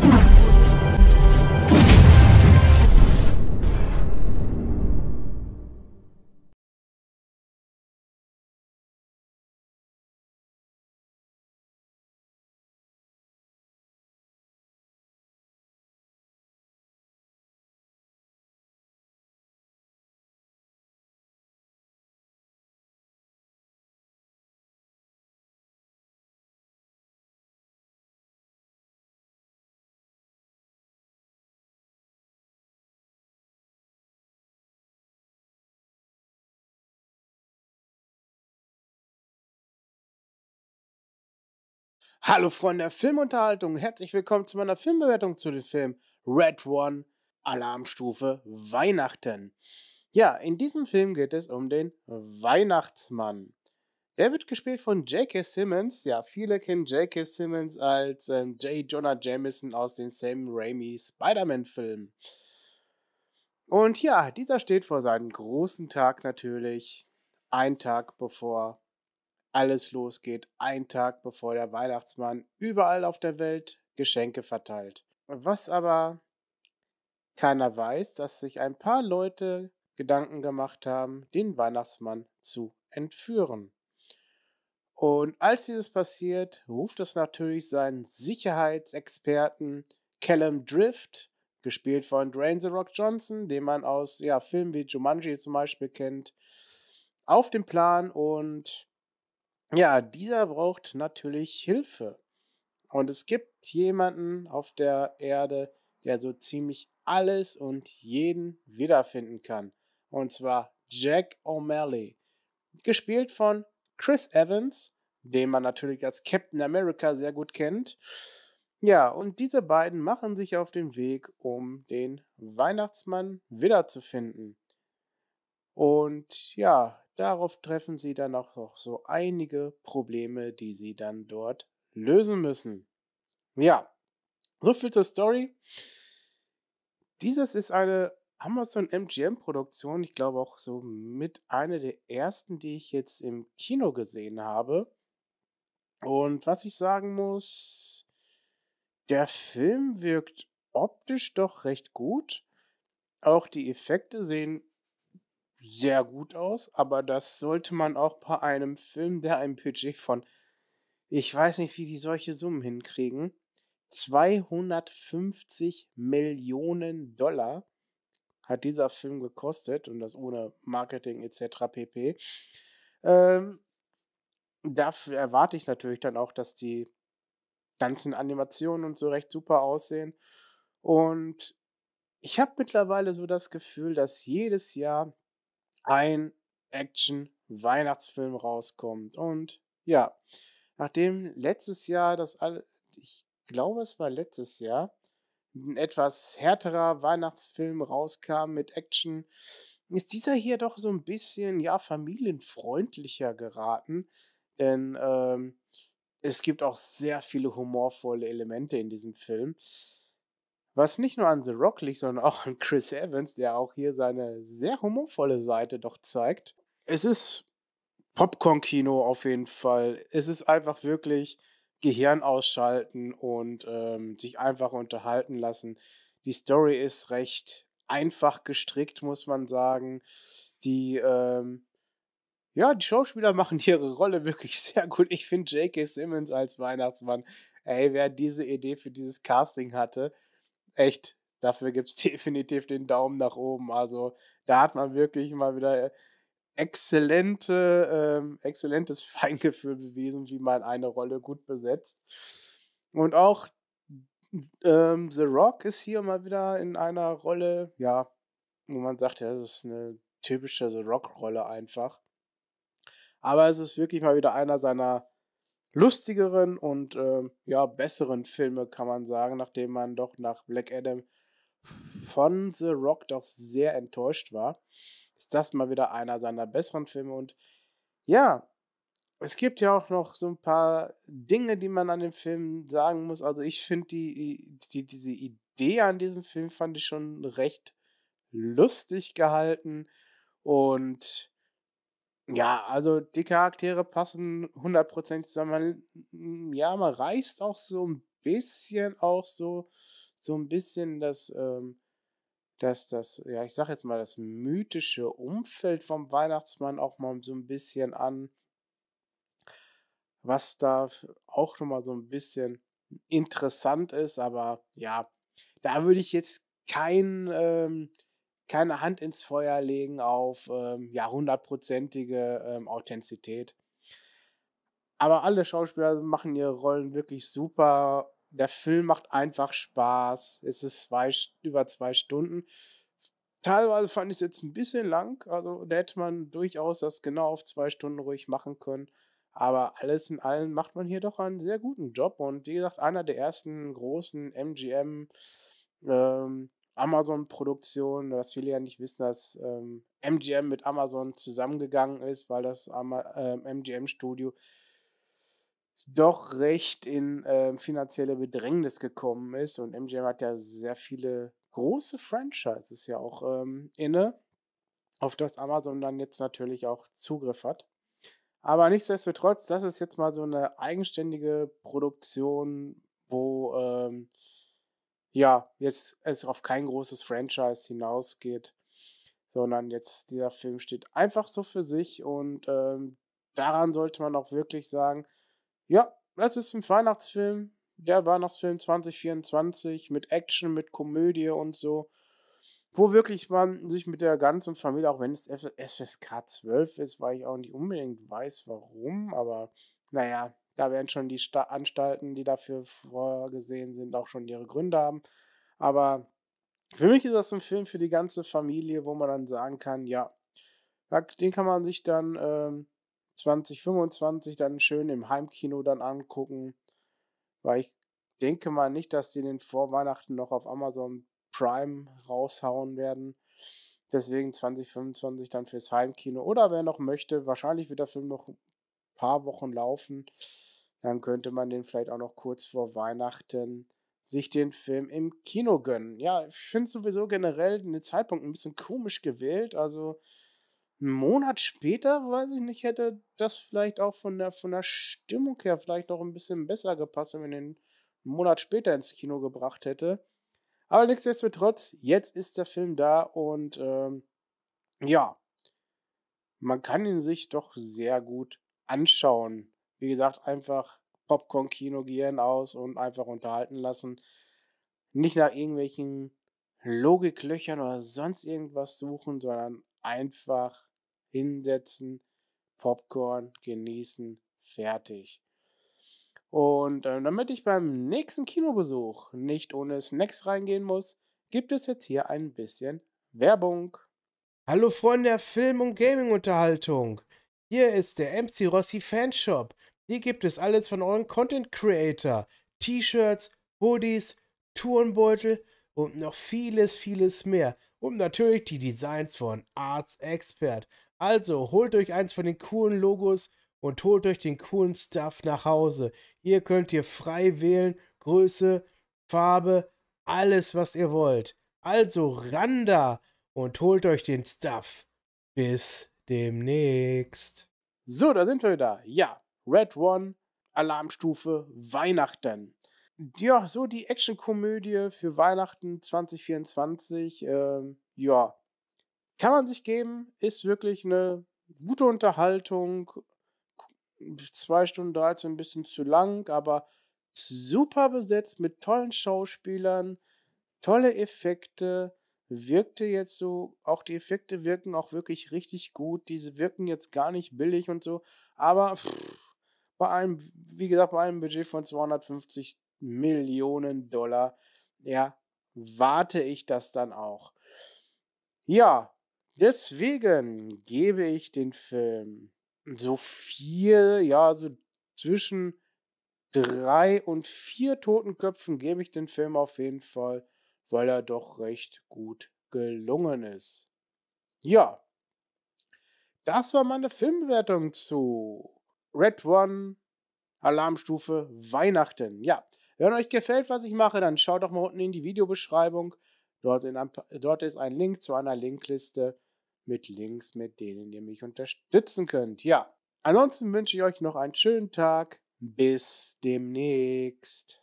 Come on. Hallo Freunde der Filmunterhaltung, herzlich willkommen zu meiner Filmbewertung zu dem Film Red One Alarmstufe Weihnachten. Ja, in diesem Film geht es um den Weihnachtsmann. Der wird gespielt von J.K. Simmons. Ja, viele kennen J.K. Simmons als ähm, J. Jonah Jameson aus den Sam Raimi Spider-Man-Filmen. Und ja, dieser steht vor seinem großen Tag natürlich, einen Tag bevor alles losgeht, einen Tag bevor der Weihnachtsmann überall auf der Welt Geschenke verteilt. Was aber keiner weiß, dass sich ein paar Leute Gedanken gemacht haben, den Weihnachtsmann zu entführen. Und als dieses passiert, ruft es natürlich seinen Sicherheitsexperten Callum Drift, gespielt von Drain The Rock Johnson, den man aus ja, Filmen wie Jumanji zum Beispiel kennt, auf den Plan und ja, dieser braucht natürlich Hilfe. Und es gibt jemanden auf der Erde, der so ziemlich alles und jeden wiederfinden kann. Und zwar Jack O'Malley. Gespielt von Chris Evans, den man natürlich als Captain America sehr gut kennt. Ja, und diese beiden machen sich auf den Weg, um den Weihnachtsmann wiederzufinden. Und ja, Darauf treffen sie dann auch noch so einige Probleme, die sie dann dort lösen müssen. Ja, so viel zur Story. Dieses ist eine Amazon MGM Produktion, ich glaube auch so mit einer der ersten, die ich jetzt im Kino gesehen habe. Und was ich sagen muss, der Film wirkt optisch doch recht gut. Auch die Effekte sehen sehr gut aus, aber das sollte man auch bei einem Film, der ein Budget von, ich weiß nicht, wie die solche Summen hinkriegen, 250 Millionen Dollar hat dieser Film gekostet und das ohne Marketing etc. pp. Ähm, dafür erwarte ich natürlich dann auch, dass die ganzen Animationen und so recht super aussehen. Und ich habe mittlerweile so das Gefühl, dass jedes Jahr ein Action-Weihnachtsfilm rauskommt. Und ja, nachdem letztes Jahr das alle, ich glaube, es war letztes Jahr, ein etwas härterer Weihnachtsfilm rauskam mit Action, ist dieser hier doch so ein bisschen, ja, familienfreundlicher geraten. Denn ähm, es gibt auch sehr viele humorvolle Elemente in diesem Film. Was nicht nur an The Rock liegt, sondern auch an Chris Evans, der auch hier seine sehr humorvolle Seite doch zeigt. Es ist Popcorn-Kino auf jeden Fall. Es ist einfach wirklich Gehirn ausschalten und ähm, sich einfach unterhalten lassen. Die Story ist recht einfach gestrickt, muss man sagen. Die, ähm, ja, die Schauspieler machen ihre Rolle wirklich sehr gut. Ich finde J.K. Simmons als Weihnachtsmann, ey, wer diese Idee für dieses Casting hatte, echt, dafür gibt es definitiv den Daumen nach oben. Also da hat man wirklich mal wieder äh, exzellente, ähm, exzellentes Feingefühl bewiesen, wie man eine Rolle gut besetzt. Und auch ähm, The Rock ist hier mal wieder in einer Rolle, ja, wo man sagt, ja, das ist eine typische The Rock-Rolle einfach. Aber es ist wirklich mal wieder einer seiner lustigeren und äh, ja, besseren Filme, kann man sagen, nachdem man doch nach Black Adam von The Rock doch sehr enttäuscht war. Ist das mal wieder einer seiner besseren Filme und ja, es gibt ja auch noch so ein paar Dinge, die man an dem Film sagen muss. Also ich finde die, die, diese Idee an diesem Film fand ich schon recht lustig gehalten und ja, also die Charaktere passen 100% zusammen. Mm, ja, man reißt auch so ein bisschen auch so, so ein bisschen das, ähm, das, das, ja, ich sag jetzt mal, das mythische Umfeld vom Weihnachtsmann auch mal so ein bisschen an, was da auch nochmal so ein bisschen interessant ist, aber ja, da würde ich jetzt kein, ähm, keine Hand ins Feuer legen auf ähm, ja, hundertprozentige ähm, Authentizität. Aber alle Schauspieler machen ihre Rollen wirklich super. Der Film macht einfach Spaß. Es ist zwei, über zwei Stunden. Teilweise fand ich es jetzt ein bisschen lang. Also da hätte man durchaus das genau auf zwei Stunden ruhig machen können. Aber alles in allem macht man hier doch einen sehr guten Job. Und wie gesagt, einer der ersten großen MGM ähm, Amazon-Produktion, was viele ja nicht wissen, dass ähm, MGM mit Amazon zusammengegangen ist, weil das äh, MGM-Studio doch recht in äh, finanzielle Bedrängnis gekommen ist. Und MGM hat ja sehr viele große Franchises ja auch ähm, inne, auf das Amazon dann jetzt natürlich auch Zugriff hat. Aber nichtsdestotrotz, das ist jetzt mal so eine eigenständige Produktion, wo äh, ja, jetzt es auf kein großes Franchise hinausgeht, sondern jetzt dieser Film steht einfach so für sich und ähm, daran sollte man auch wirklich sagen, ja, das ist ein Weihnachtsfilm, der Weihnachtsfilm 2024 mit Action, mit Komödie und so, wo wirklich man sich mit der ganzen Familie, auch wenn es FSK 12 ist, weil ich auch nicht unbedingt weiß, warum, aber naja, da werden schon die Sta Anstalten, die dafür vorgesehen sind, auch schon ihre Gründe haben. Aber für mich ist das ein Film für die ganze Familie, wo man dann sagen kann, ja, den kann man sich dann äh, 2025 dann schön im Heimkino dann angucken, weil ich denke mal nicht, dass die den vor Weihnachten noch auf Amazon Prime raushauen werden. Deswegen 2025 dann fürs Heimkino. Oder wer noch möchte, wahrscheinlich wird der Film noch paar Wochen laufen, dann könnte man den vielleicht auch noch kurz vor Weihnachten sich den Film im Kino gönnen. Ja, ich finde sowieso generell den Zeitpunkt ein bisschen komisch gewählt. Also einen Monat später, weiß ich nicht, hätte das vielleicht auch von der, von der Stimmung her vielleicht noch ein bisschen besser gepasst, wenn man den einen Monat später ins Kino gebracht hätte. Aber nichtsdestotrotz, jetzt ist der Film da und ähm, ja, man kann ihn sich doch sehr gut anschauen. Wie gesagt, einfach Popcorn-Kino, gehen aus und einfach unterhalten lassen. Nicht nach irgendwelchen Logiklöchern oder sonst irgendwas suchen, sondern einfach hinsetzen, Popcorn genießen, fertig. Und äh, damit ich beim nächsten Kinobesuch nicht ohne Snacks reingehen muss, gibt es jetzt hier ein bisschen Werbung. Hallo Freunde der Film- und Gaming-Unterhaltung. Hier ist der MC Rossi Fanshop. Hier gibt es alles von euren Content Creator. T-Shirts, Hoodies, Tourenbeutel und noch vieles, vieles mehr. Und natürlich die Designs von Arts Expert. Also holt euch eins von den coolen Logos und holt euch den coolen Stuff nach Hause. Hier könnt ihr frei wählen, Größe, Farbe, alles was ihr wollt. Also ran da und holt euch den Stuff. Bis demnächst. So, da sind wir wieder. Ja, Red One, Alarmstufe, Weihnachten. Ja, so die Actionkomödie für Weihnachten 2024. Ähm, ja, kann man sich geben. Ist wirklich eine gute Unterhaltung. Zwei Stunden 13, ein bisschen zu lang, aber super besetzt mit tollen Schauspielern, tolle Effekte wirkte jetzt so, auch die Effekte wirken auch wirklich richtig gut. Diese wirken jetzt gar nicht billig und so. Aber pff, bei einem, wie gesagt, bei einem Budget von 250 Millionen Dollar, ja, warte ich das dann auch. Ja, deswegen gebe ich den Film so vier, ja, so zwischen drei und vier Totenköpfen gebe ich den Film auf jeden Fall weil er doch recht gut gelungen ist. Ja, das war meine Filmbewertung zu Red One Alarmstufe Weihnachten. Ja, wenn euch gefällt, was ich mache, dann schaut doch mal unten in die Videobeschreibung. Dort, ein, dort ist ein Link zu einer Linkliste mit Links, mit denen ihr mich unterstützen könnt. Ja, ansonsten wünsche ich euch noch einen schönen Tag. Bis demnächst.